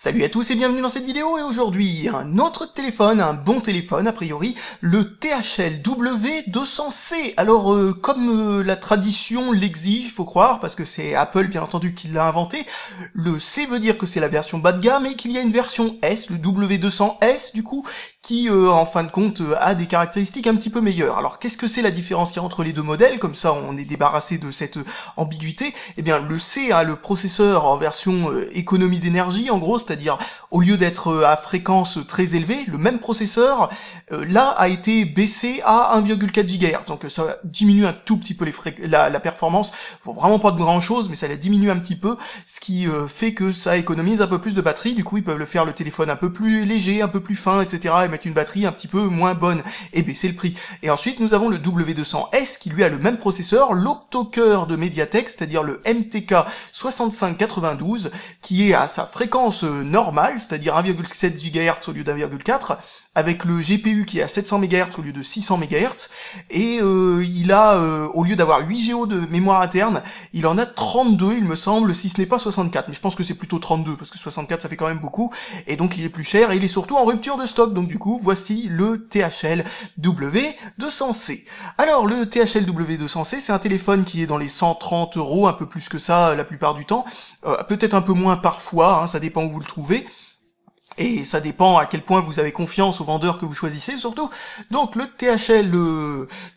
Salut à tous et bienvenue dans cette vidéo et aujourd'hui un autre téléphone, un bon téléphone a priori, le THL W200C. Alors euh, comme euh, la tradition l'exige, faut croire, parce que c'est Apple bien entendu qui l'a inventé, le C veut dire que c'est la version bas de gamme et qu'il y a une version S, le W200S du coup, qui euh, en fin de compte a des caractéristiques un petit peu meilleures. Alors qu'est-ce que c'est la différence entre les deux modèles Comme ça on est débarrassé de cette ambiguïté. Eh bien le C a le processeur en version économie d'énergie en gros, c'est-à-dire au lieu d'être euh, à fréquence très élevée, le même processeur, euh, là, a été baissé à 1,4 GHz, donc ça diminue un tout petit peu les la, la, performance, faut vraiment pas de grand-chose, mais ça la diminue un petit peu, ce qui euh, fait que ça économise un peu plus de batterie, du coup ils peuvent le faire le téléphone un peu plus léger, un peu plus fin, etc., et mettre une batterie un petit peu moins bonne, et baisser le prix. Et ensuite, nous avons le W200S, qui lui a le même processeur, l'octocœur de Mediatek, c'est-à-dire le MTK 6592, qui est à sa fréquence normal, c'est-à-dire 1,7 GHz au lieu d'1,4, avec le GPU qui est à 700 MHz au lieu de 600 MHz, et euh, il a, euh, au lieu d'avoir 8 Go de mémoire interne, il en a 32, il me semble, si ce n'est pas 64, mais je pense que c'est plutôt 32, parce que 64 ça fait quand même beaucoup, et donc il est plus cher, et il est surtout en rupture de stock, donc du coup, voici le THL W200C. Alors, le THL W200C, c'est un téléphone qui est dans les 130 euros, un peu plus que ça la plupart du temps, euh, peut-être un peu moins parfois, hein, ça dépend où vous le trouver et ça dépend à quel point vous avez confiance au vendeur que vous choisissez surtout. Donc le THL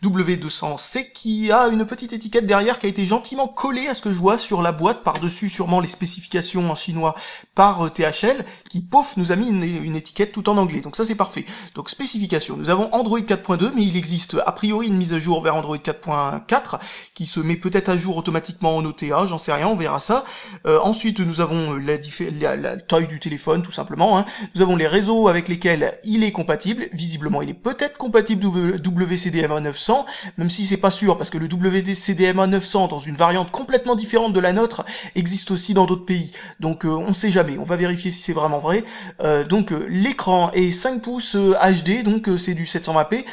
W200C qui a une petite étiquette derrière qui a été gentiment collée à ce que je vois sur la boîte, par-dessus sûrement les spécifications en chinois par euh, THL, qui pouf, nous a mis une, étiquette tout en anglais, donc ça c'est parfait. Donc spécifications, nous avons Android 4.2, mais il existe a priori une mise à jour vers Android 4.4, qui se met peut-être à jour automatiquement en OTA, j'en sais rien, on verra ça. Euh, ensuite nous avons euh, la, la, taille du téléphone tout simplement, hein, nous avons les réseaux avec lesquels il est compatible. Visiblement, il est peut-être compatible WCDMA 900, même si c'est pas sûr, parce que le WCDMA 900, dans une variante complètement différente de la nôtre, existe aussi dans d'autres pays. Donc, euh, on sait jamais. On va vérifier si c'est vraiment vrai. Euh, donc, euh, l'écran est 5 pouces HD, donc c'est du 720p,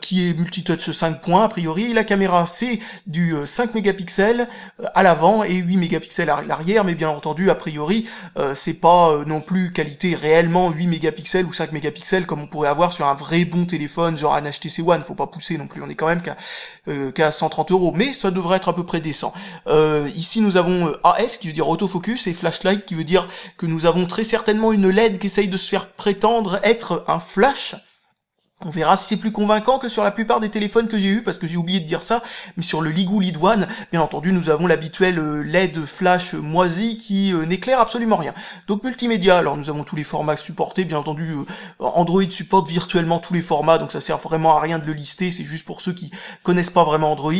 qui est multitouch 5 points, a priori. La caméra, c'est du 5 mégapixels à l'avant et 8 mégapixels à l'arrière, mais bien entendu, a priori, c'est pas non plus qualité réelle réellement 8 mégapixels ou 5 mégapixels comme on pourrait avoir sur un vrai bon téléphone genre un HTC One, faut pas pousser non plus, on est quand même qu'à 130 euh, euros, mais ça devrait être à peu près décent. Euh, ici nous avons euh, AF qui veut dire autofocus et flashlight qui veut dire que nous avons très certainement une LED qui essaye de se faire prétendre être un flash, on verra si c'est plus convaincant que sur la plupart des téléphones que j'ai eu, parce que j'ai oublié de dire ça, mais sur le Ligou Lead One, bien entendu, nous avons l'habituel euh, LED flash moisi qui euh, n'éclaire absolument rien. Donc multimédia, alors nous avons tous les formats supportés, bien entendu, euh, Android supporte virtuellement tous les formats, donc ça sert vraiment à rien de le lister, c'est juste pour ceux qui connaissent pas vraiment Android.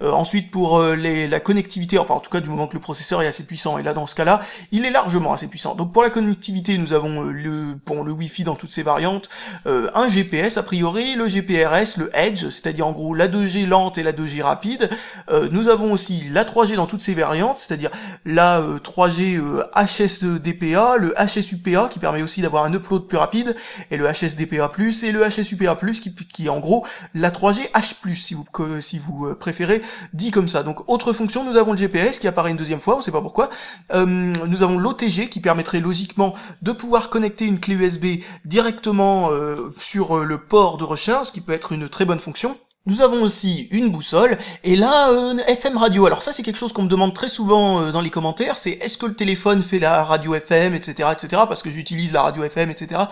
ensuite, pour la connectivité, enfin en tout cas du moment que le processeur est assez puissant, et là dans ce cas-là, il est largement assez puissant. Donc pour la connectivité, nous avons le, bon, le Wi-Fi dans toutes ses variantes, un GPS, priori, le GPRS, le Edge, c'est-à-dire en gros la 2G lente et la 2G rapide. Euh, nous avons aussi la 3G dans toutes ses variantes, c'est-à-dire la 3G hs HSDPA, le HSUPA qui permet aussi d'avoir un upload plus rapide, et le HSDPA+, et le HSUPA+, qui, qui est en gros la 3G H+, si vous, si vous euh, préférez, dit comme ça. Donc autre fonction, nous avons le GPS qui apparaît une deuxième fois, on ne sait pas pourquoi. Euh, nous avons l'OTG qui permettrait logiquement de pouvoir connecter une clé USB directement sur le port de recharge qui peut être une très bonne fonction. Nous avons aussi une boussole, et là, euh, une FM radio. Alors ça, c'est quelque chose qu'on me demande très souvent euh, dans les commentaires, c'est est-ce que le téléphone fait la radio FM, etc., etc., parce que j'utilise la radio FM, etc.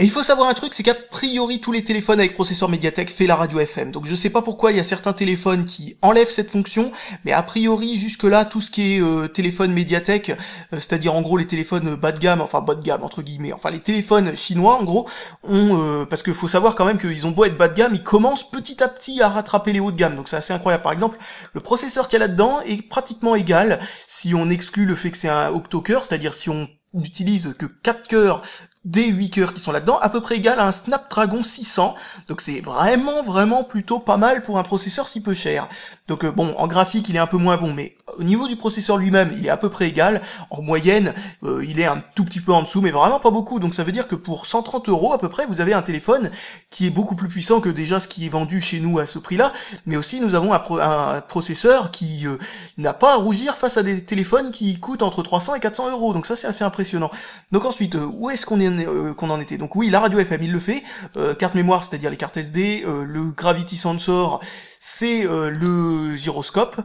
Et il faut savoir un truc, c'est qu'a priori tous les téléphones avec processeur Mediatek fait la radio FM. Donc je sais pas pourquoi il y a certains téléphones qui enlèvent cette fonction, mais a priori jusque là tout ce qui est euh, téléphone Mediatek, euh, c'est-à-dire en gros les téléphones bas de gamme, enfin bas de gamme entre guillemets, enfin les téléphones chinois en gros, ont euh, parce que faut savoir quand même qu'ils ont beau être bas de gamme, ils commencent petit à petit à rattraper les hauts de gamme. Donc c'est assez incroyable. Par exemple, le processeur qu'il y a là-dedans est pratiquement égal si on exclut le fait que c'est un octo-cœur, c'est-à-dire si on n'utilise que 4 cœurs des 8 cœurs qui sont là-dedans, à peu près égal à un Snapdragon 600, donc c'est vraiment vraiment plutôt pas mal pour un processeur si peu cher. Donc euh, bon, en graphique il est un peu moins bon, mais au niveau du processeur lui-même il est à peu près égal, en moyenne euh, il est un tout petit peu en dessous, mais vraiment pas beaucoup, donc ça veut dire que pour 130 euros à peu près vous avez un téléphone qui est beaucoup plus puissant que déjà ce qui est vendu chez nous à ce prix-là, mais aussi nous avons un, processeur qui euh, n'a pas à rougir face à des téléphones qui coûtent entre 300 et 400 euros, donc ça c'est assez impressionnant. Donc ensuite, où est-ce qu'on est euh, qu'on en était. Donc oui, la radio FM, il le fait. Euh, carte mémoire, c'est-à-dire les cartes SD, euh, le gravity sensor, c'est le gyroscope.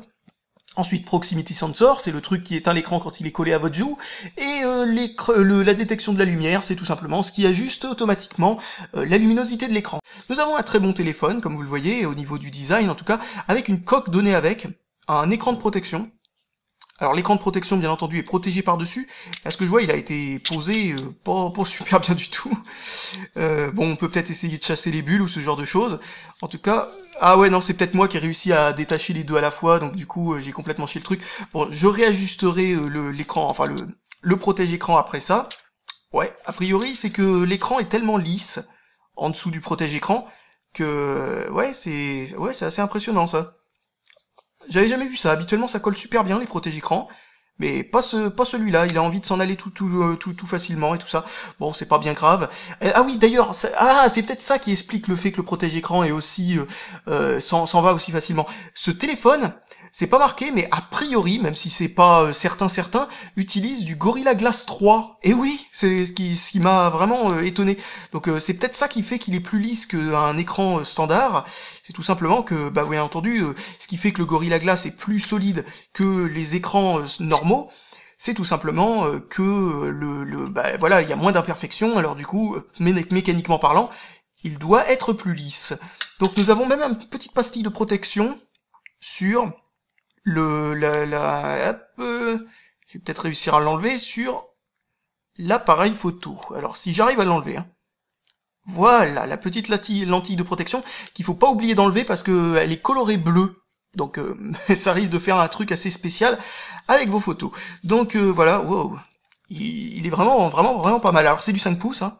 Ensuite, proximity sensor, c'est le truc qui éteint l'écran quand il est collé à votre joue, et la détection de la lumière, c'est tout simplement ce qui ajuste automatiquement la luminosité de l'écran. Nous avons un très bon téléphone, comme vous le voyez, au niveau du design en tout cas, avec une coque donnée avec, un écran de protection, alors l'écran de protection, bien entendu, est protégé par-dessus. Là, ce que je vois, il a été posé euh, pas, super bien du tout. Euh, bon, on peut peut-être essayer de chasser les bulles ou ce genre de choses. En tout cas... Ah ouais, non, c'est peut-être moi qui ai réussi à détacher les deux à la fois, donc du coup, euh, j'ai complètement chié le truc. Bon, je réajusterai l'écran, enfin le, le protège-écran après ça. Ouais, a priori, c'est que l'écran est tellement lisse en dessous du protège-écran que... Ouais, c'est ouais, assez impressionnant, ça. J'avais jamais vu ça. Habituellement, ça colle super bien, les protège écrans mais pas ce pas celui-là il a envie de s'en aller tout tout, euh, tout tout facilement et tout ça bon c'est pas bien grave euh, ah oui d'ailleurs ah c'est peut-être ça qui explique le fait que le protège écran est aussi euh, s'en va aussi facilement ce téléphone c'est pas marqué, mais a priori, même si c'est pas euh, certain certain, utilise du Gorilla Glass 3. Et oui, c'est ce qui, ce qui m'a vraiment euh, étonné. Donc euh, c'est peut-être ça qui fait qu'il est plus lisse qu'un écran standard. C'est tout simplement que, bah oui, entendu, ce qui fait que le Gorilla Glass est plus solide que les écrans normaux, c'est tout simplement que le, bah, voilà, il y a moins d'imperfections, alors du coup, mécaniquement parlant, il doit être plus lisse. Donc nous avons même une petite pastille de protection sur le, la, la hop, euh, je vais peut-être réussir à l'enlever sur l'appareil photo. Alors si j'arrive à l'enlever, hein. voilà la petite lentille de protection qu'il faut pas oublier d'enlever parce que elle est colorée bleue. Donc euh, ça risque de faire un truc assez spécial avec vos photos. Donc euh, voilà, wow. Il, est vraiment vraiment vraiment pas mal. Alors c'est du 5 pouces, hein.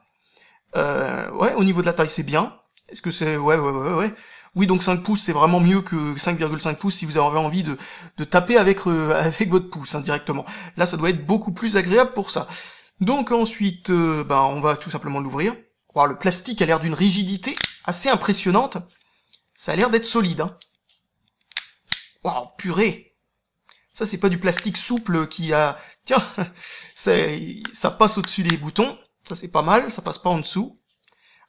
ouais, au niveau de la taille c'est bien. Est-ce que c'est ouais ouais ouais ouais. Oui, donc 5 pouces, c'est vraiment mieux que 5,5 pouces si vous avez envie de, taper avec, euh, avec votre pouce indirectement. Hein, Là, ça doit être beaucoup plus agréable pour ça. Donc ensuite, euh, bah, on va tout simplement l'ouvrir. voir le plastique a l'air d'une rigidité assez impressionnante. Ça a l'air d'être solide. Hein. Waouh, purée Ça, c'est pas du plastique souple qui a... Tiens, ça passe au-dessus des boutons. Ça, c'est pas mal, ça passe pas en dessous.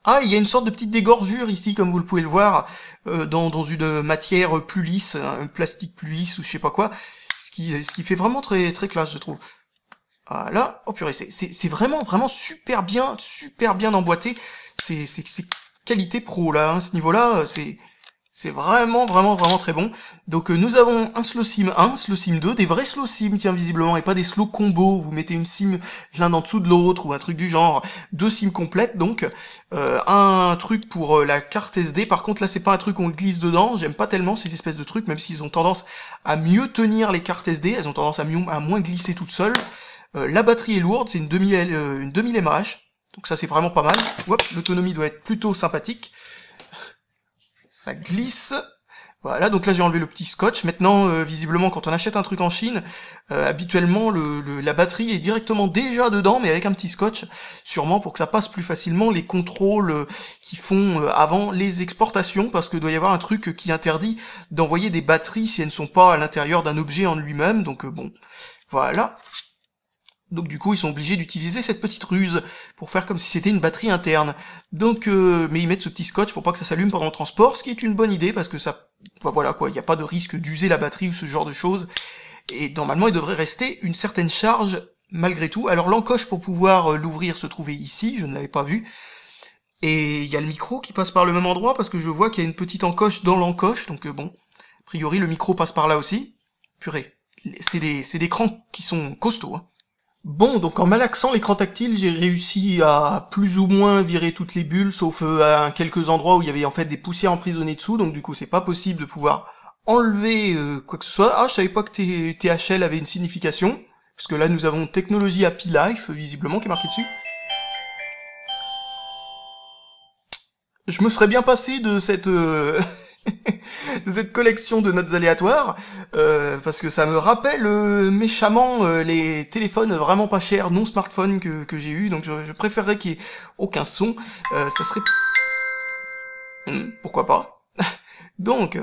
Ah, il y a une sorte de petite dégorgure ici, comme vous le pouvez le voir, euh, dans, une matière plus lisse, un plastique plus lisse ou je sais pas quoi, ce qui, ce qui fait vraiment très, très classe, je trouve. Voilà, oh purée, c'est vraiment, vraiment super bien, super bien emboîté. C'est qualité pro, là, hein, ce niveau-là, c'est... C'est vraiment, vraiment, vraiment très bon. Donc euh, nous avons un slow sim 1, slow sim 2, des vrais slow sim, tiens, visiblement, et pas des slow combos, vous mettez une sim l'un en dessous de l'autre, ou un truc du genre, deux sims complètes, donc euh, un truc pour euh, la carte SD, par contre là c'est pas un truc qu'on glisse dedans, j'aime pas tellement ces espèces de trucs, même s'ils ont tendance à mieux tenir les cartes SD, elles ont tendance à, mieux, à moins glisser toutes seules. la batterie est lourde, c'est une demi une 2000 mAh, donc ça c'est vraiment pas mal. L'autonomie doit être plutôt sympathique ça glisse. Voilà, donc là j'ai enlevé le petit scotch. Maintenant, euh, visiblement, quand on achète un truc en Chine, euh, habituellement le, la batterie est directement déjà dedans, mais avec un petit scotch, sûrement pour que ça passe plus facilement les contrôles euh, qui font avant les exportations, parce que doit y avoir un truc qui interdit d'envoyer des batteries si elles ne sont pas à l'intérieur d'un objet en lui-même. Donc bon, voilà. Donc du coup, ils sont obligés d'utiliser cette petite ruse pour faire comme si c'était une batterie interne. Donc, euh, mais ils mettent ce petit scotch pour pas que ça s'allume pendant le transport, ce qui est une bonne idée parce que ça, bah, voilà quoi, il n'y a pas de risque d'user la batterie ou ce genre de choses. Et normalement, il devrait rester une certaine charge malgré tout. Alors l'encoche pour pouvoir euh, l'ouvrir se trouvait ici, je ne l'avais pas vu. Et il y a le micro qui passe par le même endroit parce que je vois qu'il y a une petite encoche dans l'encoche, donc euh, bon, a priori le micro passe par là aussi. Purée, c'est des, des crans qui sont costauds. Hein. Bon, donc en malaxant l'écran tactile, j'ai réussi à plus ou moins virer toutes les bulles, sauf euh, à quelques endroits où il y avait en fait des poussières emprisonnées dessous, donc du coup c'est pas possible de pouvoir enlever euh, quoi que ce soit. Ah, je savais pas que THL avait une signification, parce que là nous avons technologie Happy Life, visiblement, qui est marqué dessus. Je me serais bien passé de cette... Euh, de cette collection de notes aléatoires, euh, parce que ça me rappelle euh, méchamment euh, les téléphones vraiment pas chers, non smartphone que, que j'ai eu, donc je, préférerais qu'il n'y ait aucun son, ça serait... Hmm, pourquoi pas Donc,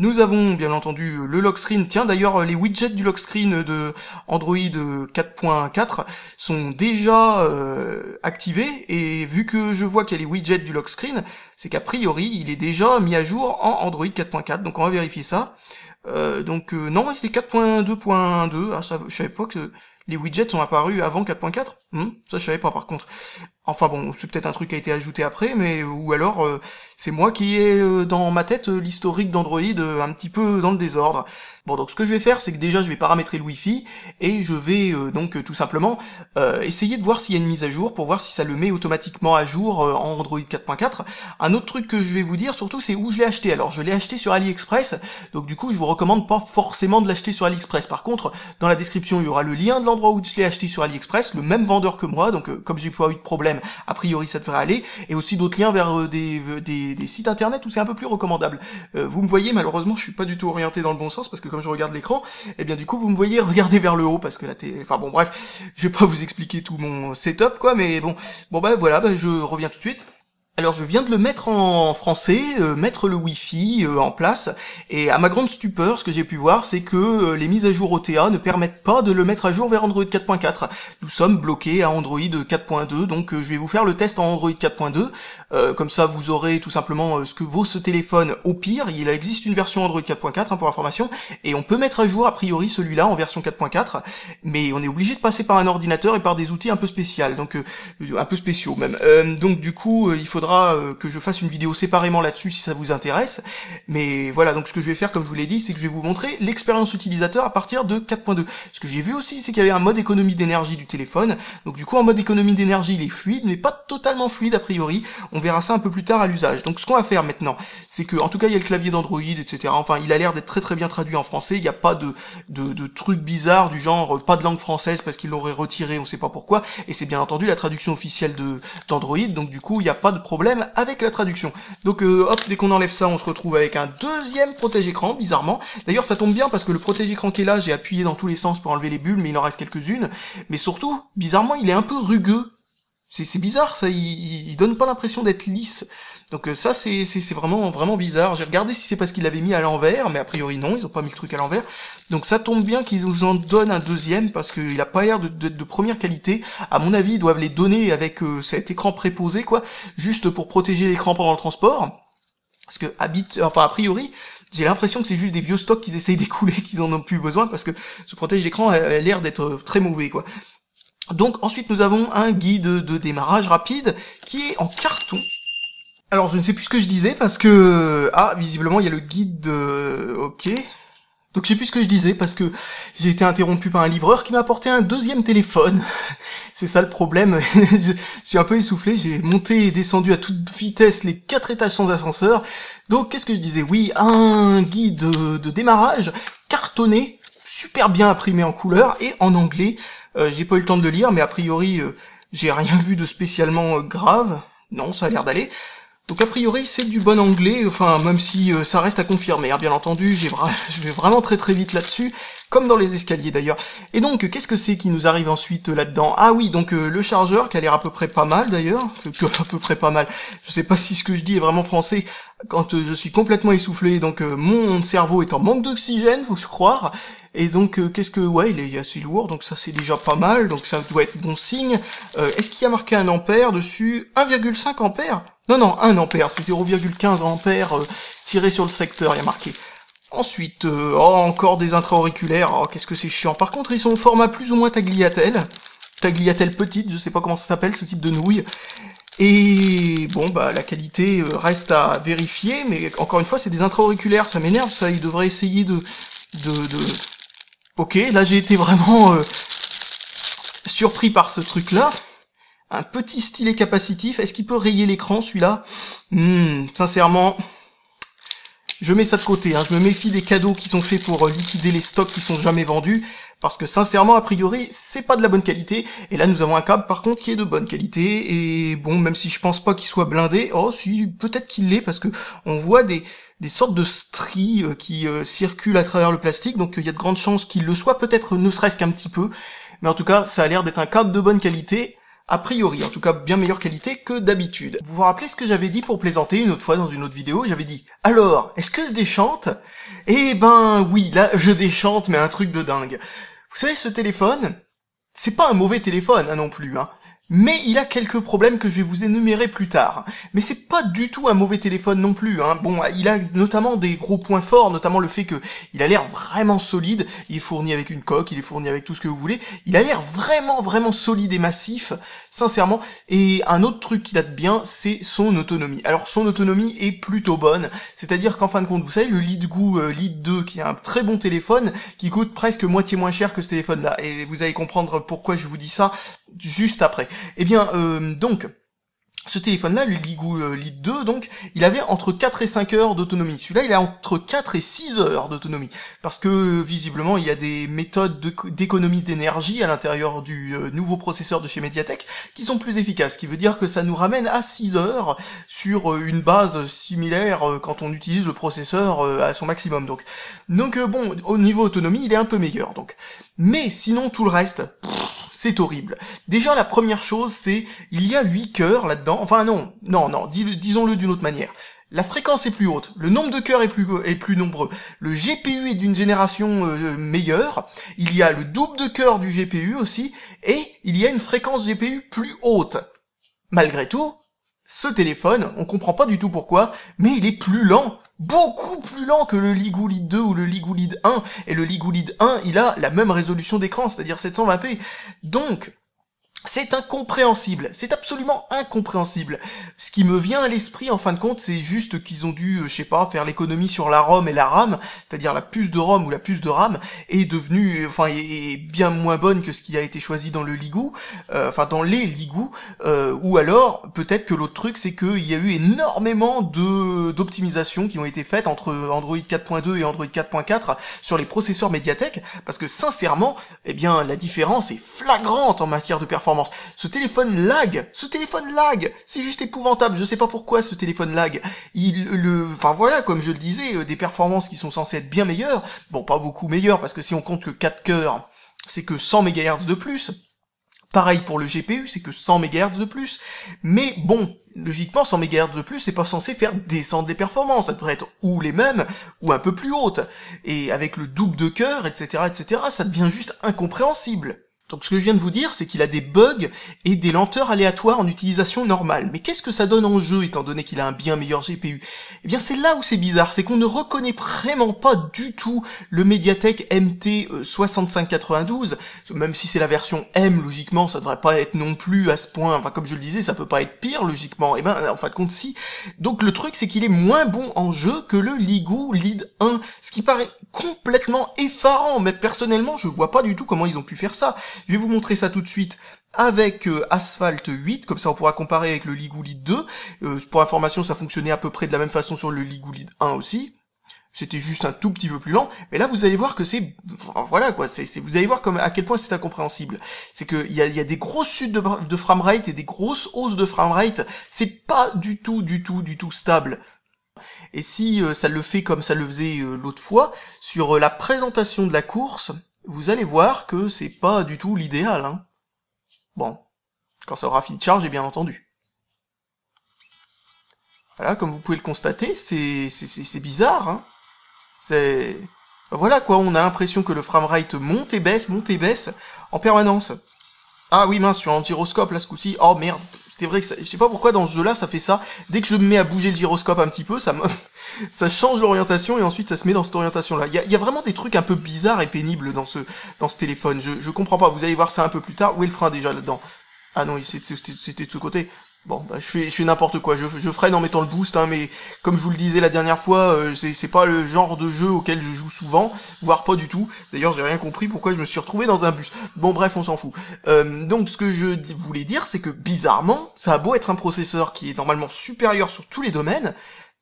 nous avons bien entendu le lock screen. Tiens d'ailleurs les widgets du lock screen de Android 4.4 sont déjà euh, activés et vu que je vois qu'il y a les widgets du lock screen, c'est qu'a priori il est déjà mis à jour en Android 4.4. Donc on va vérifier ça. Euh, donc euh, non, c'est 4.2.2. Ah, je savais pas que les widgets sont apparus avant 4.4. Hmm, ça je savais pas par contre. Enfin bon, c'est peut-être un truc qui a été ajouté après, mais euh, ou alors euh, c'est moi qui ai euh, dans ma tête l'historique d'Android un petit peu dans le désordre. Bon donc ce que je vais faire, c'est que déjà je vais paramétrer le Wi-Fi et je vais donc tout simplement essayer de voir s'il y a une mise à jour pour voir si ça le met automatiquement à jour en Android 4.4. Un autre truc que je vais vous dire surtout, c'est où je l'ai acheté. Alors je l'ai acheté sur AliExpress, donc du coup je vous recommande pas forcément de l'acheter sur AliExpress. Par contre, dans la description il y aura le lien de l'endroit où je l'ai acheté sur AliExpress, le même vendeur que moi, donc euh, comme j'ai pas eu de problème, a priori ça devrait aller, et aussi d'autres liens vers euh, euh, des, sites internet où c'est un peu plus recommandable. vous me voyez, malheureusement je suis pas du tout orienté dans le bon sens, parce que comme je regarde l'écran, et eh bien du coup vous me voyez regarder vers le haut, parce que la télé... Enfin bon bref, je vais pas vous expliquer tout mon setup, quoi, mais bon, bon bah voilà, bah, je reviens tout de suite. Alors je viens de le mettre en français, euh, mettre le Wi-Fi euh, en place, et à ma grande stupeur, ce que j'ai pu voir, c'est que euh, les mises à jour OTA ne permettent pas de le mettre à jour vers Android 4.4. Nous sommes bloqués à Android 4.2, donc je vais vous faire le test en Android 4.2. Euh, comme ça, vous aurez tout simplement euh, ce que vaut ce téléphone au pire. Il existe une version Android 4.4 hein, pour information, et on peut mettre à jour a priori celui-là en version 4.4, mais on est obligé de passer par un ordinateur et par des outils un peu spéciaux, donc euh, un peu spéciaux même. donc du coup, il faudra que je fasse une vidéo séparément là-dessus si ça vous intéresse. Mais voilà, donc ce que je vais faire, comme je vous l'ai dit, c'est que je vais vous montrer l'expérience utilisateur à partir de 4.2. Ce que j'ai vu aussi, c'est qu'il y avait un mode économie d'énergie du téléphone. Donc du coup, en mode économie d'énergie, il est fluide, mais pas totalement fluide a priori. On verra ça un peu plus tard à l'usage. Donc ce qu'on va faire maintenant, c'est que, en tout cas, il y a le clavier d'Android, etc. Enfin, il a l'air d'être très très bien traduit en français. Il n'y a pas de, de, de trucs bizarres du genre euh, pas de langue française parce qu'il l'aurait retiré, on sait pas pourquoi. Et c'est bien entendu la traduction officielle de d'Android. Donc du coup, il n'y a pas de problème avec la traduction. Donc euh, hop, dès qu'on enlève ça, on se retrouve avec un deuxième protège-écran, bizarrement. D'ailleurs, ça tombe bien parce que le protège-écran qui est là, j'ai appuyé dans tous les sens pour enlever les bulles, mais il en reste quelques-unes. Mais surtout, bizarrement, il est un peu rugueux c'est bizarre, ça, il, donne pas l'impression d'être lisse. Donc euh, ça, c'est vraiment vraiment bizarre. J'ai regardé si c'est parce qu'il l'avait mis à l'envers, mais a priori non, ils ont pas mis le truc à l'envers. Donc ça tombe bien qu'ils nous en donnent un deuxième, parce qu'il a pas l'air de, de, première qualité. À mon avis, ils doivent les donner avec euh, cet écran préposé, quoi, juste pour protéger l'écran pendant le transport. Parce que, habite, enfin, a priori, j'ai l'impression que c'est juste des vieux stocks qu'ils essayent d'écouler, qu'ils en ont plus besoin parce que se protège l'écran a l'air d'être euh, très mauvais quoi. Donc ensuite nous avons un guide de démarrage rapide qui est en carton. Alors je ne sais plus ce que je disais parce que... Ah, visiblement il y a le guide... De... Ok. Donc je sais plus ce que je disais parce que j'ai été interrompu par un livreur qui m'a apporté un deuxième téléphone. C'est ça le problème. je suis un peu essoufflé, j'ai monté et descendu à toute vitesse les quatre étages sans ascenseur. Donc qu'est-ce que je disais Oui, un guide de démarrage cartonné super bien imprimé en couleur et en anglais euh, j'ai pas eu le temps de le lire, mais a priori, euh, j'ai rien vu de spécialement euh, grave. Non, ça a l'air d'aller. Donc a priori c'est du bon anglais, enfin même si ça reste à confirmer, hein. bien entendu, j'ai je vais vraiment très très vite là-dessus, comme dans les escaliers d'ailleurs. Et donc, qu'est-ce que c'est qui nous arrive ensuite là-dedans Ah oui, donc euh, le chargeur, qui a l'air à peu près pas mal d'ailleurs, à peu près pas mal, je sais pas si ce que je dis est vraiment français, quand euh, je suis complètement essoufflé, donc euh, mon cerveau est en manque d'oxygène, faut se croire, et donc qu'est-ce que... Ouais, il est assez lourd, donc ça c'est déjà pas mal, donc ça doit être bon signe. Est-ce qu'il y a marqué un ampère dessus 1,5 ampère Non, non, 1 ampère, c'est 0,15 ampère tiré sur le secteur, il y a marqué. Ensuite, euh, oh, encore des intra-auriculaires, oh, qu'est-ce que c'est chiant. Par contre, ils sont au format plus ou moins tagliatelle. Tagliatelle petite, je sais pas comment ça s'appelle, ce type de nouilles. Et bon, bah la qualité euh, reste à vérifier, mais encore une fois, c'est des intra-auriculaires, ça m'énerve, ça, ils devraient essayer de... de, de... Ok, là j'ai été vraiment euh, surpris par ce truc-là. Un petit stylet capacitif, est-ce qu'il peut rayer l'écran celui-là hmm, Sincèrement, je mets ça de côté. Hein. Je me méfie des cadeaux qui sont faits pour euh, liquider les stocks qui sont jamais vendus, parce que sincèrement, a priori, c'est pas de la bonne qualité. Et là, nous avons un câble, par contre, qui est de bonne qualité. Et bon, même si je pense pas qu'il soit blindé, oh, si, peut-être qu'il l'est, parce que on voit des des sortes de stries euh, qui euh, circulent à travers le plastique, donc il y a de grandes chances qu'il le soit, peut-être ne serait-ce qu'un petit peu. Mais en tout cas, ça a l'air d'être un câble de bonne qualité a priori, en tout cas bien meilleure qualité que d'habitude. Vous vous rappelez ce que j'avais dit pour plaisanter une autre fois dans une autre vidéo J'avais dit « Alors, est-ce que je déchante ?» Eh ben oui, là, je déchante, mais un truc de dingue. Vous savez, ce téléphone, c'est pas un mauvais téléphone hein, non plus. Hein. Mais il a quelques problèmes que je vais vous énumérer plus tard. Mais c'est pas du tout un mauvais téléphone non plus. Hein. Bon, il a notamment des gros points forts, notamment le fait qu'il a l'air vraiment solide. Il est fourni avec une coque, il est fourni avec tout ce que vous voulez. Il a l'air vraiment vraiment solide et massif, sincèrement. Et un autre truc qui date bien, c'est son autonomie. Alors son autonomie est plutôt bonne, c'est-à-dire qu'en fin de compte, vous savez, le Lead euh, Lead 2, qui est un très bon téléphone, qui coûte presque moitié moins cher que ce téléphone-là. Et vous allez comprendre pourquoi je vous dis ça juste après. Eh bien, euh, donc, ce téléphone-là, le Ligou euh, Lead 2, donc, il avait entre 4 et 5 heures d'autonomie. Celui-là, il a entre 4 et 6 heures d'autonomie. Parce que, visiblement, il y a des méthodes d'économie d'énergie à l'intérieur du euh, nouveau processeur de chez Mediatek qui sont plus efficaces. Ce qui veut dire que ça nous ramène à 6 heures sur une base similaire quand on utilise le processeur à son maximum. Donc, donc bon, au niveau autonomie, il est un peu meilleur. Donc, Mais sinon, tout le reste c'est horrible. Déjà, la première chose, c'est, il y a 8 cœurs là-dedans, enfin non, non, non, disons-le d'une autre manière. La fréquence est plus haute, le nombre de cœurs est plus, est plus nombreux, le GPU est d'une génération euh, euh, meilleure, il y a le double de cœurs du GPU aussi, et il y a une fréquence GPU plus haute. Malgré tout, ce téléphone, on comprend pas du tout pourquoi, mais il est plus lent beaucoup plus lent que le Ligoulid 2 ou le Ligoulid 1, et le Ligoulid 1, il a la même résolution d'écran, c'est-à-dire 720p. Donc, c'est incompréhensible, c'est absolument incompréhensible. Ce qui me vient à l'esprit, en fin de compte, c'est juste qu'ils ont dû, euh, je sais pas, faire l'économie sur la ROM et la RAM, c'est-à-dire la puce de ROM ou la puce de RAM, est devenue, euh, enfin, est, bien moins bonne que ce qui a été choisi dans le Ligou, euh, enfin dans les Ligou, ou alors peut-être que l'autre truc, c'est qu'il y a eu énormément de d'optimisations qui ont été faites entre Android 4.2 et Android 4.4 sur les processeurs médiathèques, parce que sincèrement, eh bien, la différence est flagrante en matière de performance ce téléphone lag, ce téléphone lag, c'est juste épouvantable. Je sais pas pourquoi ce téléphone lag. Il le, enfin voilà, comme je le disais, euh, des performances qui sont censées être bien meilleures. Bon, pas beaucoup meilleures parce que si on compte que 4 coeurs, c'est que 100 MHz de plus. Pareil pour le GPU, c'est que 100 MHz de plus. Mais bon, logiquement, 100 MHz de plus, c'est pas censé faire descendre les performances. Ça devrait être ou les mêmes, ou un peu plus hautes. Et avec le double de coeur, etc., etc., ça devient juste incompréhensible. Donc ce que je viens de vous dire, c'est qu'il a des bugs et des lenteurs aléatoires en utilisation normale. Mais qu'est-ce que ça donne en jeu, étant donné qu'il a un bien meilleur GPU Eh bien c'est là où c'est bizarre, c'est qu'on ne reconnaît vraiment pas du tout le Mediatek MT6592, euh, même si c'est la version M, logiquement, ça devrait pas être non plus à ce point, enfin comme je le disais, ça peut pas être pire, logiquement, et eh ben en fin de compte si. Donc le truc, c'est qu'il est moins bon en jeu que le Ligou Lead 1, ce qui paraît complètement effarant, mais personnellement, je vois pas du tout comment ils ont pu faire ça. Je vais vous montrer ça tout de suite avec euh, Asphalt 8, comme ça on pourra comparer avec le Ligoulid 2. Euh, pour information, ça fonctionnait à peu près de la même façon sur le Ligoulid 1 aussi. C'était juste un tout petit peu plus lent, mais là vous allez voir que c'est, voilà quoi, vous allez voir à quel point c'est incompréhensible. C'est qu'il y a, des grosses chutes de, de framerate et des grosses hausses de framerate. C'est pas du tout, du tout, du tout stable. Et si euh, ça le fait comme ça le faisait l'autre fois sur la présentation de la course, vous allez voir que c'est pas du tout l'idéal. Hein. Bon, quand ça aura fini de charger, bien entendu. Voilà, comme vous pouvez le constater, c'est bizarre. Hein. C'est... Voilà quoi, on a l'impression que le framerate monte et baisse, monte et baisse en permanence. Ah oui mince, je suis en gyroscope là ce coup-ci. Oh merde, c'est vrai que ça, je sais pas pourquoi dans ce jeu-là ça fait ça. Dès que je me mets à bouger le gyroscope un petit peu, ça me, ça change l'orientation et ensuite ça se met dans cette orientation-là. Il y a, vraiment des trucs un peu bizarres et pénibles dans ce dans ce téléphone. Je je comprends pas. Vous allez voir ça un peu plus tard. Où est le frein déjà là-dedans Ah non, c'était de ce côté. Bon, bah, je fais, je n'importe quoi. Je, freine en mettant le boost, hein, mais comme je vous le disais la dernière fois, euh, c'est pas le genre de jeu auquel je joue souvent, voire pas du tout. D'ailleurs, j'ai rien compris pourquoi je me suis retrouvé dans un bus. Bon, bref, on s'en fout. Euh, donc, ce que je voulais dire, c'est que bizarrement, ça a beau être un processeur qui est normalement supérieur sur tous les domaines,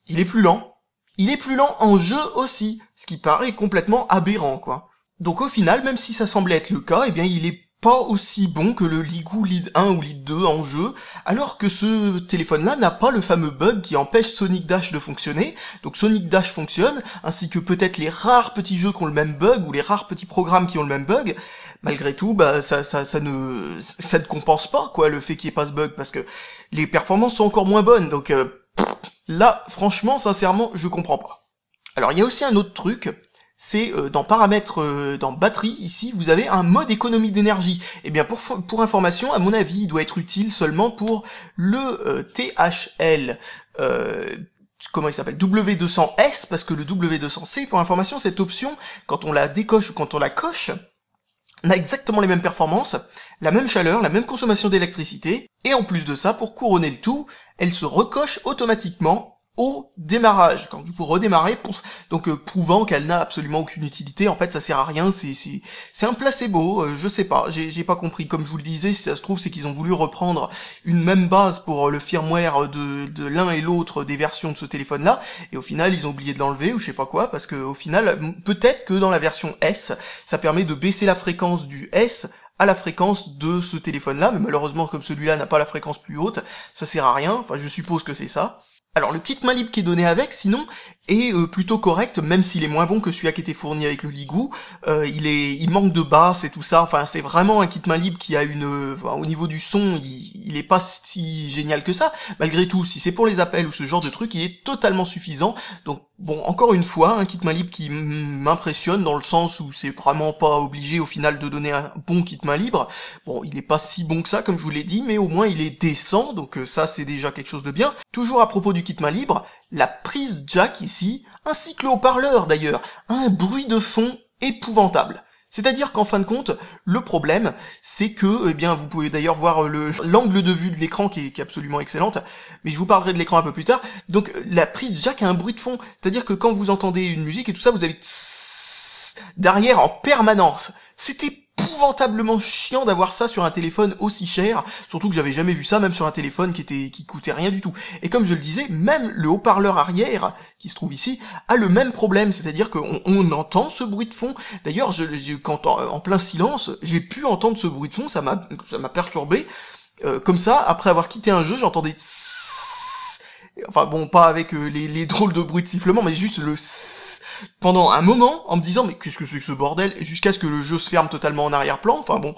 il est plus lent. Il est plus lent en jeu aussi, ce qui paraît complètement aberrant, quoi. Donc au final, même si ça semblait être le cas, eh bien il est pas aussi bon que le Ligou Lead 1 ou Lead 2 en jeu, alors que ce téléphone-là n'a pas le fameux bug qui empêche Sonic Dash de fonctionner, donc Sonic Dash fonctionne, ainsi que peut-être les rares petits jeux qui ont le même bug, ou les rares petits programmes qui ont le même bug, malgré tout, bah, ça, ça, ça ne, ça ne compense pas, quoi, le fait qu'il n'y ait pas ce bug, parce que les performances sont encore moins bonnes, donc, euh, là, franchement, sincèrement, je comprends pas. Alors, il y a aussi un autre truc, c'est euh, dans paramètres euh, dans batterie ici vous avez un mode économie d'énergie et eh bien pour, pour information à mon avis il doit être utile seulement pour le euh, THL comment il s'appelle W200S parce que le W200C pour information cette option quand on la décoche ou quand on la coche n'a exactement les mêmes performances la même chaleur, la même consommation d'électricité, et en plus de ça, pour couronner le tout, elle se recoche automatiquement au démarrage, quand vous redémarrez redémarrer, donc euh, prouvant qu'elle n'a absolument aucune utilité, en fait ça sert à rien, c'est c'est un placebo, euh, je sais pas, j'ai pas compris, comme je vous le disais, si ça se trouve c'est qu'ils ont voulu reprendre une même base pour euh, le firmware de, de l'un et l'autre des versions de ce téléphone là, et au final ils ont oublié de l'enlever ou je sais pas quoi, parce que au final peut-être que dans la version S, ça permet de baisser la fréquence du S à la fréquence de ce téléphone là, mais malheureusement comme celui-là n'a pas la fréquence plus haute, ça sert à rien, enfin je suppose que c'est ça. Alors le petit malib qui est donné avec, sinon, et euh, plutôt correct, même s'il est moins bon que celui qui était fourni avec le Ligou. Euh, il est, il manque de basse et tout ça. Enfin, c'est vraiment un kit main libre qui a une, au niveau du son, il, il est pas si génial que ça. Malgré tout, si c'est pour les appels ou ce genre de truc, il est totalement suffisant. Donc bon, encore une fois, un kit main libre qui m'impressionne dans le sens où c'est vraiment pas obligé au final de donner un bon kit main libre. Bon, il est pas si bon que ça, comme je vous l'ai dit, mais au moins il est décent. Donc euh, ça, c'est déjà quelque chose de bien. Toujours à propos du kit main libre, la prise jack ici, ainsi que le haut-parleur d'ailleurs, un bruit de fond épouvantable. C'est-à-dire qu'en fin de compte, le problème, c'est que, eh bien, vous pouvez d'ailleurs voir euh, l'angle de vue de l'écran qui, qui, est absolument excellente, mais je vous parlerai de l'écran un peu plus tard. Donc, euh, la prise jack a un bruit de fond. C'est-à-dire que quand vous entendez une musique et tout ça, vous avez derrière en permanence. C'était épouvantablement chiant d'avoir ça sur un téléphone aussi cher, surtout que j'avais jamais vu ça, même sur un téléphone qui était qui coûtait rien du tout. Et comme je le disais, même le haut-parleur arrière, qui se trouve ici, a le même problème, c'est-à-dire qu'on entend ce bruit de fond. D'ailleurs, je, quand en, plein silence, j'ai pu entendre ce bruit de fond, ça m'a ça m'a perturbé. Euh, comme ça, après avoir quitté un jeu, j'entendais enfin bon, pas avec euh, les, drôles de bruit de sifflement, mais juste le pendant un moment en me disant mais qu'est-ce que c'est que ce bordel jusqu'à ce que le jeu se ferme totalement en arrière-plan. Enfin bon,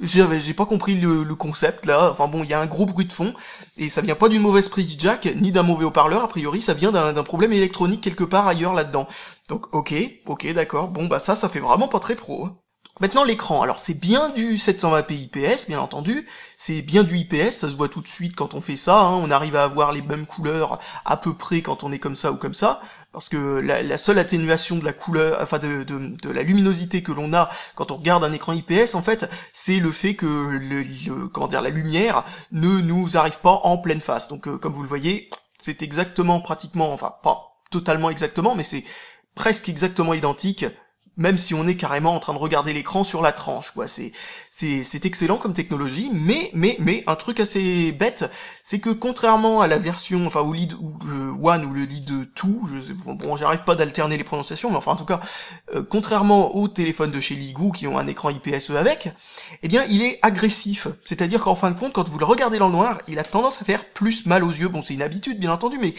j'avais j'ai pas compris le, concept là. Enfin bon, il y a un gros bruit de fond et ça vient pas d'une mauvaise prise jack ni d'un mauvais haut-parleur. A priori, ça vient d'un problème électronique quelque part ailleurs là-dedans. Donc ok, ok, d'accord. Bon bah ça, ça fait vraiment pas très pro. Hein. Maintenant l'écran, alors c'est bien du 720p IPS bien entendu, c'est bien du IPS, ça se voit tout de suite quand on fait ça, hein. on arrive à avoir les mêmes couleurs à peu près quand on est comme ça ou comme ça, parce que la, seule atténuation de la couleur, enfin de, la luminosité que l'on a quand on regarde un écran IPS, en fait, c'est le fait que dire, la lumière ne nous arrive pas en pleine face. Donc, euh, comme vous le voyez, c'est exactement, pratiquement, enfin pas totalement exactement, mais c'est presque exactement identique même si on est carrément en train de regarder l'écran sur la tranche, quoi. C'est, c'est, excellent comme technologie, mais, mais, mais, un truc assez bête, c'est que contrairement à la version, enfin, au lead ou le One ou le lead 2, je sais, bon, j'arrive pas d'alterner les prononciations, mais enfin, en tout cas, euh, contrairement aux téléphones de chez Ligou qui ont un écran IPSE avec, eh bien, il est agressif. C'est-à-dire qu'en fin de compte, quand vous le regardez dans le noir, il a tendance à faire plus mal aux yeux. Bon, c'est une habitude, bien entendu, mais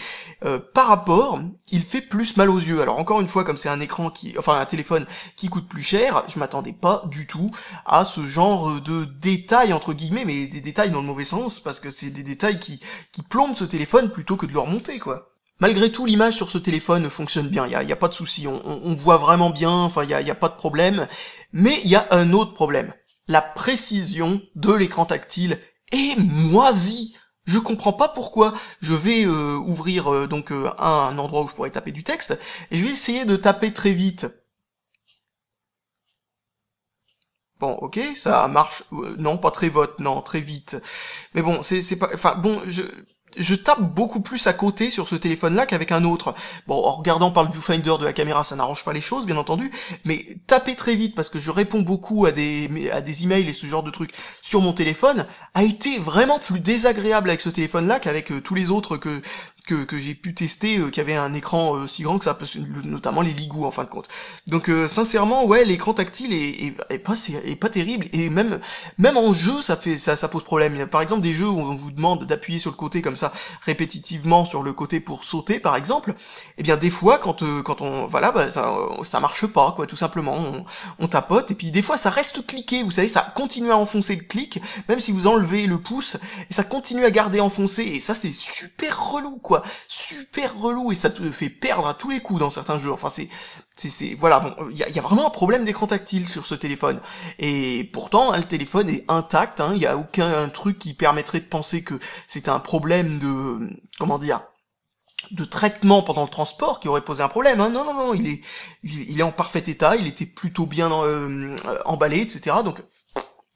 euh, par rapport, il fait plus mal aux yeux. Alors, encore une fois, comme c'est un écran qui, enfin, un téléphone qui coûte plus cher, je m'attendais pas du tout à ce genre de détails entre guillemets, mais des détails dans le mauvais sens, parce que c'est des détails qui, plombent ce téléphone plutôt que de le remonter, quoi. Malgré tout, l'image sur ce téléphone fonctionne bien, il n'y a, y a, pas de souci, on, voit vraiment bien, enfin il n'y a, y a pas de problème, mais il y a un autre problème. La précision de l'écran tactile est moisie. Je comprends pas pourquoi. Je vais euh, ouvrir euh, donc euh, un, endroit où je pourrais taper du texte et je vais essayer de taper très vite. Bon, ok, ça marche, euh, non, pas très vote, non, très vite. Mais bon, c'est pas, enfin, bon, je, je tape beaucoup plus à côté sur ce téléphone-là qu'avec un autre. Bon, en regardant par le viewfinder de la caméra, ça n'arrange pas les choses, bien entendu, mais taper très vite, parce que je réponds beaucoup à des, à des emails et ce genre de trucs sur mon téléphone, a été vraiment plus désagréable avec ce téléphone-là qu'avec euh, tous les autres que, que, j'ai pu tester euh, qui avait un écran euh, si grand que ça notamment les Ligou en fin de compte. Donc euh, sincèrement ouais l'écran tactile est, est, pas pas terrible et même même en jeu ça fait ça, pose problème. par exemple des jeux où on vous demande d'appuyer sur le côté comme ça répétitivement sur le côté pour sauter par exemple, et eh bien des fois quand euh, quand on voilà bah, ça, ça marche pas quoi tout simplement on, on, tapote et puis des fois ça reste cliqué vous savez ça continue à enfoncer le clic même si vous enlevez le pouce et ça continue à garder enfoncé et ça c'est super relou quoi super relou et ça te fait perdre à tous les coups dans certains jeux. Enfin, c'est, c'est, voilà, bon, il y a, vraiment un problème d'écran tactile sur ce téléphone. Et pourtant, le téléphone est intact. Hein. Il n'y a aucun truc qui permettrait de penser que c'est un problème de, comment dire, de traitement pendant le transport qui aurait posé un problème. Hein. Non, non, non, il est, il, est en parfait état, il était plutôt bien euh, emballé, etc. Donc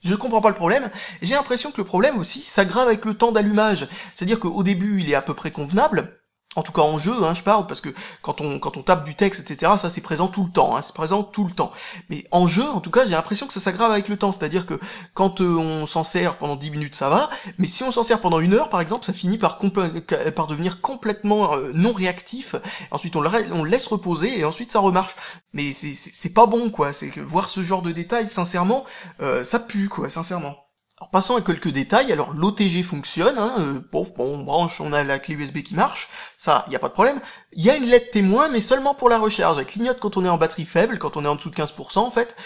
je comprends pas le problème. J'ai l'impression que le problème aussi s'aggrave avec le temps d'allumage. C'est-à-dire qu'au début, il est à peu près convenable, en tout cas en jeu, hein, je parle, parce que quand on, quand on tape du texte, etc., ça c'est présent tout le temps, hein, c'est présent tout le temps. Mais en jeu, en tout cas, j'ai l'impression que ça s'aggrave avec le temps, c'est-à-dire que quand euh, on s'en sert pendant 10 minutes, ça va, mais si on s'en sert pendant une heure, par exemple, ça finit par, par devenir complètement euh, non réactif, ensuite on le, on laisse reposer, et ensuite ça remarche. Mais c'est pas bon, quoi, c'est que voir ce genre de détails, sincèrement, euh, ça pue, quoi, sincèrement. Alors passons à quelques détails, alors l'OTG fonctionne, hein, euh, bon, bon, on branche, on a la clé USB qui marche, ça, il a pas de problème. Il y a une LED témoin, mais seulement pour la recharge, elle clignote quand on est en batterie faible, quand on est en dessous de 15% en fait,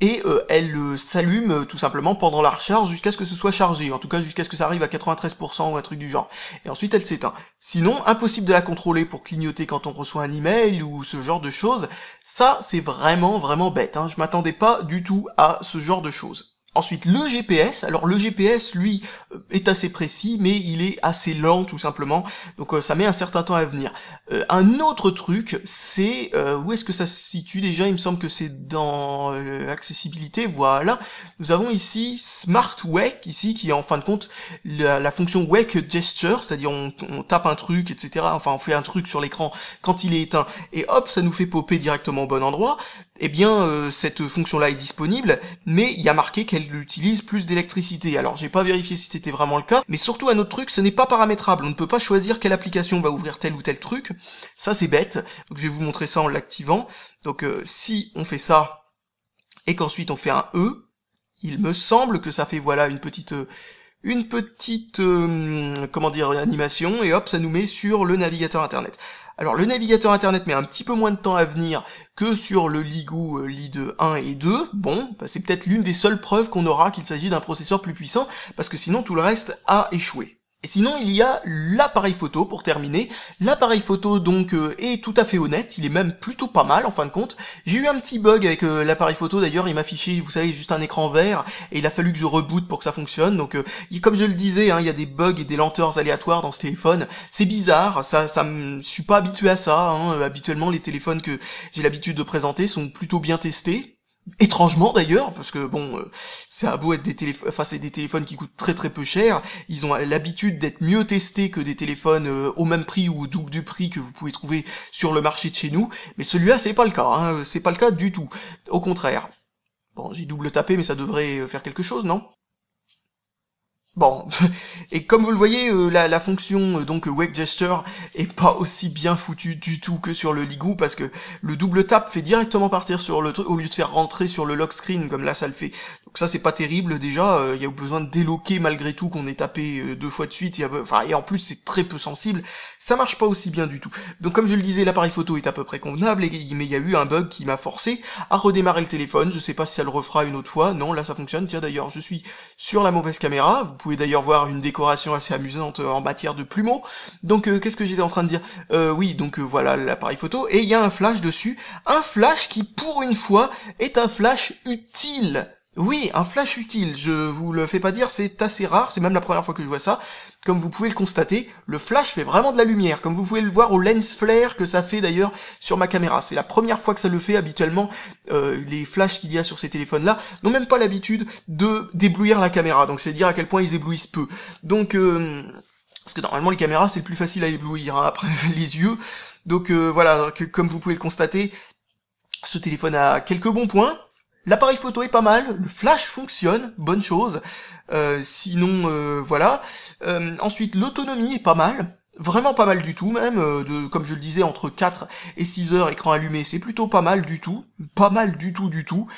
et euh, elle euh, s'allume euh, tout simplement pendant la recharge jusqu'à ce que ce soit chargé, en tout cas jusqu'à ce que ça arrive à 93% ou un truc du genre. Et ensuite elle s'éteint. Sinon, impossible de la contrôler pour clignoter quand on reçoit un email ou ce genre de choses. Ça, c'est vraiment vraiment bête. Hein. Je m'attendais pas du tout à ce genre de choses. Ensuite, le GPS. Alors le GPS, lui, euh, est assez précis, mais il est assez lent tout simplement. Donc euh, ça met un certain temps à venir. Euh, un autre truc, c'est où est-ce que ça se situe déjà Il me semble que c'est dans accessibilité. Voilà. Nous avons ici Smart Wake ici qui est en fin de compte la, fonction Wake Gesture, c'est-à-dire on, on, tape un truc, etc. Enfin on fait un truc sur l'écran quand il est éteint et hop ça nous fait popper directement au bon endroit eh bien euh, cette fonction-là est disponible, mais il y a marqué qu'elle utilise plus d'électricité. Alors j'ai pas vérifié si c'était vraiment le cas, mais surtout un autre truc, ce n'est pas paramétrable, on ne peut pas choisir quelle application va ouvrir tel ou tel truc, ça c'est bête, donc je vais vous montrer ça en l'activant. Donc euh, si on fait ça, et qu'ensuite on fait un E, il me semble que ça fait voilà une petite... Euh, une petite, comment dire, animation, et hop, ça nous met sur le navigateur internet. Alors le navigateur internet met un petit peu moins de temps à venir que sur le LIGO euh, Lead 1 et 2. Bon, bah, c'est peut-être l'une des seules preuves qu'on aura qu'il s'agit d'un processeur plus puissant, parce que sinon tout le reste a échoué. Et sinon, il y a l'appareil photo pour terminer. L'appareil photo donc euh, est tout à fait honnête, il est même plutôt pas mal en fin de compte. J'ai eu un petit bug avec euh, l'appareil photo d'ailleurs, il m'affichait, vous savez, juste un écran vert et il a fallu que je reboote pour que ça fonctionne. Donc euh, comme je le disais, hein, il y a des bugs et des lenteurs aléatoires dans ce téléphone. C'est bizarre, ça, ça je suis pas habitué à ça. Hein. Habituellement, les téléphones que j'ai l'habitude de présenter sont plutôt bien testés. Étrangement d'ailleurs, parce que bon, c'est euh, à beau être des téléphones, enfin c'est des téléphones qui coûtent très très peu cher, ils ont l'habitude d'être mieux testés que des téléphones euh, au même prix ou au double du prix que vous pouvez trouver sur le marché de chez nous, mais celui-là c'est pas le cas, hein. c'est pas le cas du tout, au contraire. Bon, j'ai double tapé, mais ça devrait euh, faire quelque chose, non Bon, et comme vous le voyez, euh, la, fonction euh, donc euh, wake gesture est pas aussi bien foutue du tout que sur le Ligou parce que le double tap fait directement partir sur le truc au lieu de faire rentrer sur le lock screen comme là ça le fait. Donc ça c'est pas terrible déjà, il y a besoin de déloquer malgré tout qu'on ait tapé deux fois de suite et, enfin, et en plus c'est très peu sensible, ça marche pas aussi bien du tout. Donc comme je le disais, l'appareil photo est à peu près convenable mais il y a eu un bug qui m'a forcé à redémarrer le téléphone, je sais pas si ça le refera une autre fois. Non, là ça fonctionne. Tiens d'ailleurs, je suis sur la mauvaise caméra. Vous pouvez d'ailleurs voir une décoration assez amusante euh, en matière de plumeaux. Donc euh, qu'est-ce que j'étais en train de dire euh, Oui, donc euh, voilà l'appareil photo et il y a un flash dessus, un flash qui pour une fois est un flash utile. Oui, un flash utile, je vous le fais pas dire, c'est assez rare, c'est même la première fois que je vois ça. Comme vous pouvez le constater, le flash fait vraiment de la lumière, comme vous pouvez le voir au lens flare que ça fait d'ailleurs sur ma caméra. C'est la première fois que ça le fait, habituellement, euh, les flashs qu'il y a sur ces téléphones-là n'ont même pas l'habitude de d'éblouir la caméra, donc c'est dire à quel point ils éblouissent peu. Donc, euh, parce que normalement les caméras c'est le plus facile à éblouir, hein, après les yeux. Donc euh, voilà, comme vous pouvez le constater, ce téléphone a quelques bons points, L'appareil photo est pas mal, le flash fonctionne, bonne chose. Euh, sinon, euh, voilà. Euh, ensuite, l'autonomie est pas mal vraiment pas mal du tout même, euh, de, comme je le disais, entre 4 et 6 heures écran allumé, c'est plutôt pas mal du tout, pas mal du tout du tout,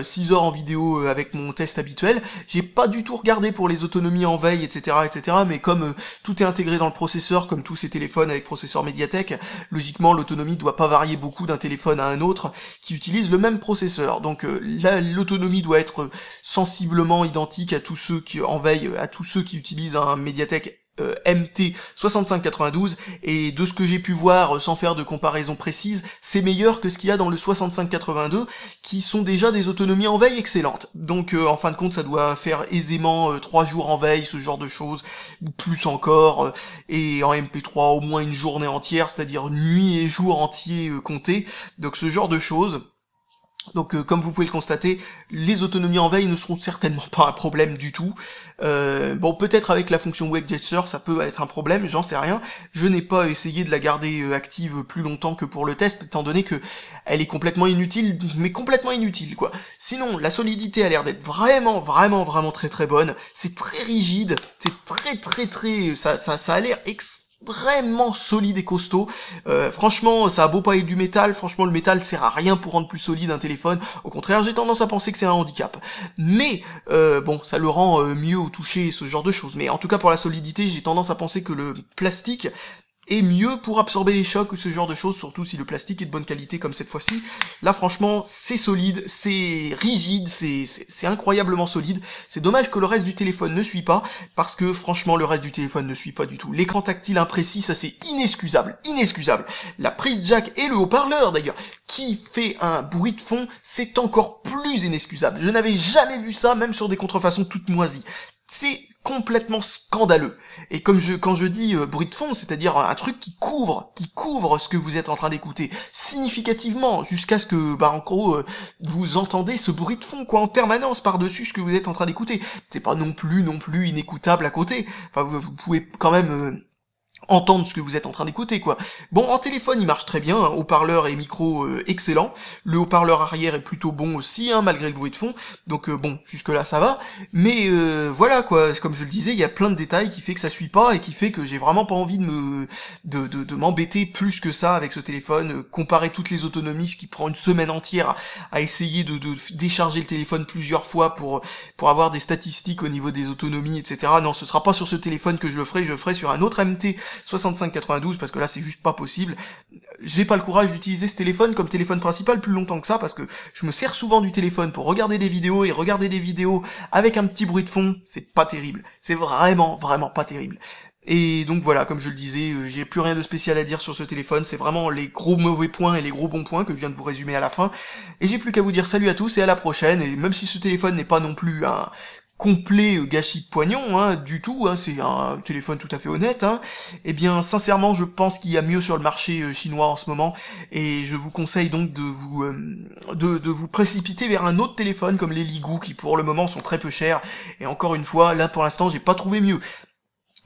6 euh, heures en vidéo euh, avec mon test habituel, j'ai pas du tout regardé pour les autonomies en veille, etc., etc., mais comme tout est intégré dans le processeur, comme tous ces téléphones avec processeur médiathèque, logiquement l'autonomie doit pas varier beaucoup d'un téléphone à un autre qui utilise le même processeur, donc l'autonomie doit être sensiblement identique à tous ceux qui en veille, à tous ceux qui utilisent un médiathèque euh, MT6592 et de ce que j'ai pu voir euh, sans faire de comparaison précise, c'est meilleur que ce qu'il y a dans le 6582 qui sont déjà des autonomies en veille excellentes. Donc euh, en fin de compte ça doit faire aisément euh, trois 3 jours en veille, ce genre de choses, plus encore, et en MP3 au moins une journée entière, c'est-à-dire nuit et jour entier compté, donc ce genre de choses. Donc euh, comme vous pouvez le constater, les autonomies en veille ne seront certainement pas un problème du tout. Euh, bon, peut-être avec la fonction WakeJetSer, ça peut être un problème, j'en sais rien. Je n'ai pas essayé de la garder euh, active plus longtemps que pour le test, étant donné que elle est complètement inutile, mais complètement inutile, quoi. Sinon, la solidité a l'air d'être vraiment, vraiment, vraiment très très bonne. C'est très rigide, c'est très très très... ça, ça, ça a l'air ex vraiment solide et costaud. Euh, franchement, ça a beau pas être du métal, franchement le métal sert à rien pour rendre plus solide un téléphone. Au contraire, j'ai tendance à penser que c'est un handicap. Mais euh, bon, ça le rend euh, mieux au toucher, ce genre de choses. Mais en tout cas pour la solidité, j'ai tendance à penser que le plastique et mieux pour absorber les chocs ou ce genre de choses, surtout si le plastique est de bonne qualité comme cette fois-ci. Là franchement c'est solide, c'est rigide, c'est incroyablement solide. C'est dommage que le reste du téléphone ne suit pas, parce que franchement le reste du téléphone ne suit pas du tout. L'écran tactile imprécis, ça c'est inexcusable, inexcusable. La prise jack et le haut-parleur d'ailleurs, qui fait un bruit de fond, c'est encore plus inexcusable. Je n'avais jamais vu ça, même sur des contrefaçons toutes moisies. C'est complètement scandaleux. Et comme je, quand je dis euh, bruit de fond, c'est-à-dire un truc qui couvre, qui couvre ce que vous êtes en train d'écouter significativement, jusqu'à ce que, bah, en gros, euh, vous entendez ce bruit de fond, quoi, en permanence par-dessus ce que vous êtes en train d'écouter. C'est pas non plus, non plus inécoutable à côté. Enfin, vous, vous pouvez quand même euh, entendre ce que vous êtes en train d'écouter quoi. Bon en téléphone il marche très bien, hein, haut-parleur et micro euh, excellent, le haut-parleur arrière est plutôt bon aussi hein, malgré le bruit de fond, donc euh, bon jusque là ça va, mais euh, voilà quoi, comme je le disais il y a plein de détails qui fait que ça suit pas et qui fait que j'ai vraiment pas envie de me de, de, m'embêter plus que ça avec ce téléphone, euh, comparer toutes les autonomies ce qui prend une semaine entière à essayer de, de décharger le téléphone plusieurs fois pour pour avoir des statistiques au niveau des autonomies etc. Non ce sera pas sur ce téléphone que je le ferai, je le ferai sur un autre MT 65-92 parce que là c'est juste pas possible. J'ai pas le courage d'utiliser ce téléphone comme téléphone principal plus longtemps que ça parce que je me sers souvent du téléphone pour regarder des vidéos et regarder des vidéos avec un petit bruit de fond, c'est pas terrible. C'est vraiment, vraiment pas terrible. Et donc voilà, comme je le disais, euh, j'ai plus rien de spécial à dire sur ce téléphone, c'est vraiment les gros mauvais points et les gros bons points que je viens de vous résumer à la fin. Et j'ai plus qu'à vous dire salut à tous et à la prochaine, et même si ce téléphone n'est pas non plus un complet euh, gâchis de poignons, hein, du tout, hein, c'est un téléphone tout à fait honnête, hein, eh bien sincèrement je pense qu'il y a mieux sur le marché euh, chinois en ce moment et je vous conseille donc de vous euh, de, de, vous précipiter vers un autre téléphone comme les Ligou qui pour le moment sont très peu chers et encore une fois là pour l'instant j'ai pas trouvé mieux.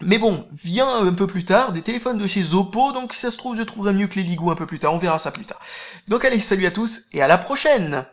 Mais bon, vient un peu plus tard des téléphones de chez Oppo, donc si ça se trouve je trouverai mieux que les Ligou un peu plus tard, on verra ça plus tard. Donc allez, salut à tous et à la prochaine